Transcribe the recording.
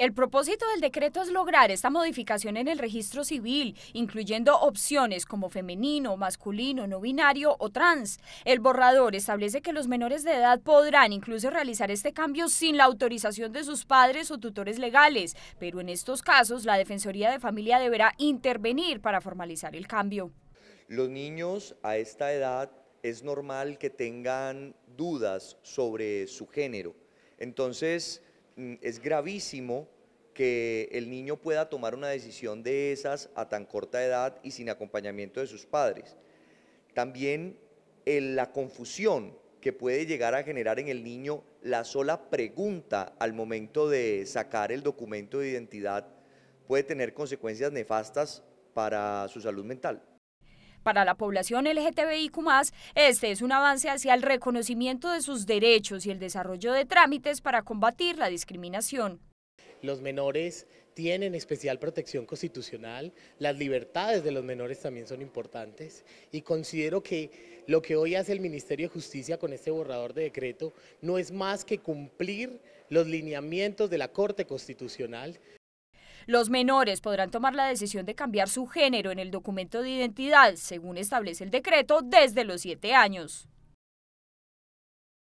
El propósito del decreto es lograr esta modificación en el registro civil, incluyendo opciones como femenino, masculino, no binario o trans. El borrador establece que los menores de edad podrán incluso realizar este cambio sin la autorización de sus padres o tutores legales, pero en estos casos la Defensoría de Familia deberá intervenir para formalizar el cambio. Los niños a esta edad es normal que tengan dudas sobre su género. Entonces, Mm, es gravísimo que el niño pueda tomar una decisión de esas a tan corta edad y sin acompañamiento de sus padres. También la confusión que puede llegar a generar en el niño la sola pregunta al momento de sacar el documento de identidad puede tener consecuencias nefastas para su salud mental. Para la población LGTBIQ, este es un avance hacia el reconocimiento de sus derechos y el desarrollo de trámites para combatir la discriminación. Los menores tienen especial protección constitucional, las libertades de los menores también son importantes y considero que lo que hoy hace el Ministerio de Justicia con este borrador de decreto no es más que cumplir los lineamientos de la Corte Constitucional los menores podrán tomar la decisión de cambiar su género en el documento de identidad, según establece el decreto, desde los siete años.